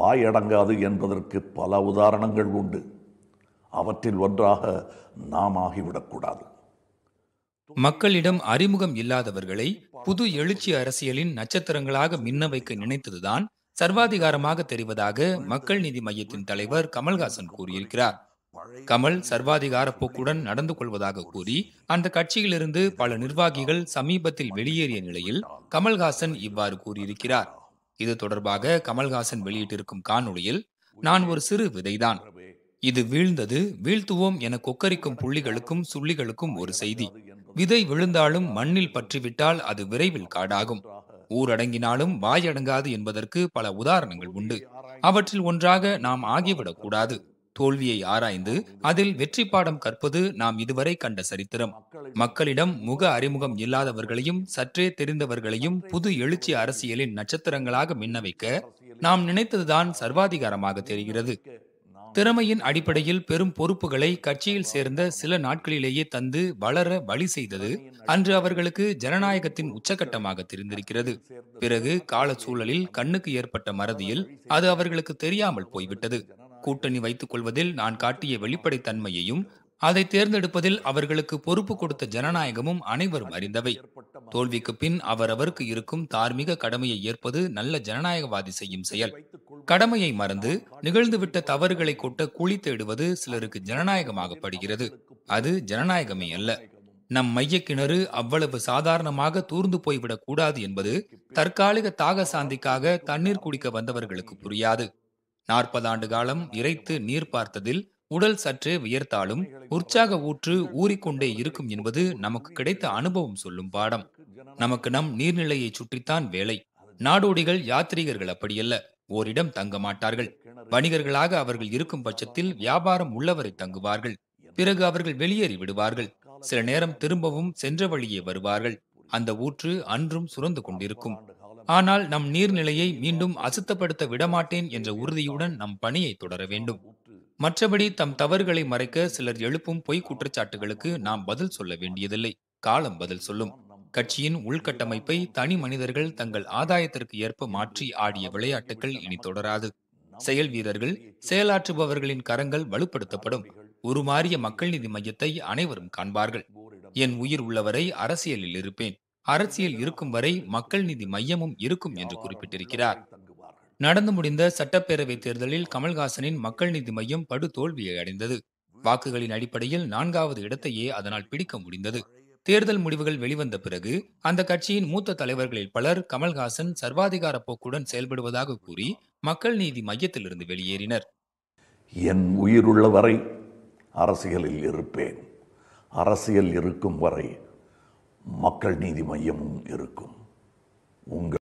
வாயடங்காது என்பதற்கு பல உதாரணங்கள் உண்டு அவற்றில் ஒன்றாக நாம் ஆகிவிடக்கூடாது மக்களிடம் அறிமுகம் இல்லாதவர்களை புது எழுச்சி அரசியலின் நட்சத்திரங்களாக மின்ன வைக்க நினைத்ததுதான் சர்வாதிகாரமாக தெரிவதாக மக்கள் நீதி மையத்தின் தலைவர் கமல்ஹாசன் கூறியிருக்கிறார் கமல் சர்வாதிகார போக்குடன் நடந்து கொள்வதாக கூறி அந்த கட்சியிலிருந்து பல நிர்வாகிகள் சமீபத்தில் வெளியேறிய நிலையில் கமல்ஹாசன் இவ்வாறு கூறியிருக்கிறார் இது தொடர்பாக கமல்ஹாசன் வெளியிட்டிருக்கும் காணொளியில் நான் ஒரு சிறு விதைதான் இது வீழ்ந்தது வீழ்த்துவோம் என கொக்கரிக்கும் புள்ளிகளுக்கும் சுள்ளிகளுக்கும் ஒரு செய்தி விதை விழுந்தாலும் மண்ணில் பற்றிவிட்டால் அது விரைவில் காடாகும் ஊரடங்கினாலும் வாயடங்காது என்பதற்கு பல உதாரணங்கள் உண்டு அவற்றில் ஒன்றாக நாம் ஆகிவிடக் கூடாது தோல்வியை ஆராய்ந்து அதில் வெற்றி பாடம் கற்பது நாம் இதுவரை கண்ட சரித்திரம் மக்களிடம் முக அறிமுகம் இல்லாதவர்களையும் சற்றே தெரிந்தவர்களையும் புது எழுச்சி அரசியலின் நட்சத்திரங்களாக மின்னவைக்க நாம் நினைத்ததுதான் சர்வாதிகாரமாக தெரிகிறது திறமையின் அடிப்படையில் பெரும் பொறுப்புகளை கட்சியில் சேர்ந்த சில நாட்களிலேயே தந்து வளர வழி செய்தது அன்று அவர்களுக்கு ஜனநாயகத்தின் உச்சகட்டமாக தெரிந்திருக்கிறது பிறகு கால சூழலில் கண்ணுக்கு ஏற்பட்ட மறதியில் அது அவர்களுக்கு தெரியாமல் போய்விட்டது கூட்டணி வைத்துக் கொள்வதில் நான் காட்டிய வெளிப்படைத்தன்மையையும் அதை தேர்ந்தெடுப்பதில் அவர்களுக்கு பொறுப்பு கொடுத்த ஜனநாயகமும் அனைவரும் அறிந்தவை தோல்விக்கு பின் அவரவருக்கு இருக்கும் தார்மீக கடமையை ஏற்பது நல்ல ஜனநாயகவாதி செய்யும் செயல் கடமையை மறந்து நிகழ்ந்துவிட்ட தவறுகளை கொட்ட குழி தேடுவது சிலருக்கு ஜனநாயகமாகப்படுகிறது அது ஜனநாயகமே அல்ல நம் மைய கிணறு அவ்வளவு சாதாரணமாக தூர்ந்து போய்விடக் கூடாது என்பது தற்காலிக தாக சாந்திக்காக தண்ணீர் குடிக்க வந்தவர்களுக்கு புரியாது நாற்பது ஆண்டு காலம் இறைத்து நீர் பார்த்ததில் உடல் சற்றே வியர்த்தாலும் உற்சாக ஊற்று ஊறிக்கொண்டே இருக்கும் என்பது நமக்கு கிடைத்த அனுபவம் சொல்லும் பாடம் நமக்கு நம் நீர்நிலையை சுற்றித்தான் வேலை நாடோடிகள் யாத்ரீகர்கள் அப்படியல்ல ஓரிடம் தங்க மாட்டார்கள் வணிகர்களாக அவர்கள் இருக்கும் பட்சத்தில் வியாபாரம் உள்ளவரை தங்குவார்கள் பிறகு அவர்கள் வெளியேறி விடுவார்கள் சில நேரம் திரும்பவும் சென்ற வழியே வருவார்கள் அந்த ஊற்று அன்றும் சுரந்து கொண்டிருக்கும் ஆனால் நம் நீர்நிலையை மீண்டும் அசுத்தப்படுத்த விடமாட்டேன் என்ற உறுதியுடன் நம் பணியை தொடர வேண்டும் மற்றபடி தம் தவறுகளை மறைக்க சிலர் எழுப்பும் பொய் குற்றச்சாட்டுகளுக்கு நாம் பதில் சொல்ல வேண்டியதில்லை காலம் பதில் சொல்லும் கட்சியின் உள்கட்டமைப்பை தனி மனிதர்கள் தங்கள் ஆதாயத்திற்கு ஏற்ப மாற்றி ஆடிய விளையாட்டுகள் இனி தொடராது செயல் வீரர்கள் செயலாற்றுபவர்களின் கரங்கள் வலுப்படுத்தப்படும் உருமாறிய மக்கள் நீதி மையத்தை அனைவரும் காண்பார்கள் என் உயிர் உள்ளவரை அரசியலில் இருப்பேன் அரசியல் இருக்கும் வரை மக்கள் நீதி மையமும் இருக்கும் என்று குறிப்பிட்டிருக்கிறார் நடந்து முடிந்த சட்டப்பேரவை தேர்தலில் கமல்ஹாசனின் மக்கள் நீதி மையம் படு தோல்வியை அடைந்தது வாக்குகளின் அடிப்படையில் நான்காவது இடத்தையே அதனால் பிடிக்க முடிந்தது தேர்தல் முடிவுகள் வெளிவந்த பிறகு அந்த கட்சியின் மூத்த தலைவர்களில் பலர் கமல்ஹாசன் சர்வாதிகார போக்குடன் செயல்படுவதாக கூறி மக்கள் நீதி மையத்திலிருந்து வெளியேறினர் என் உயிருள்ள வரை அரசியலில் இருப்பேன் அரசியல் இருக்கும் வரை மக்கள் நீதி மையமும் இருக்கும் உங்கள்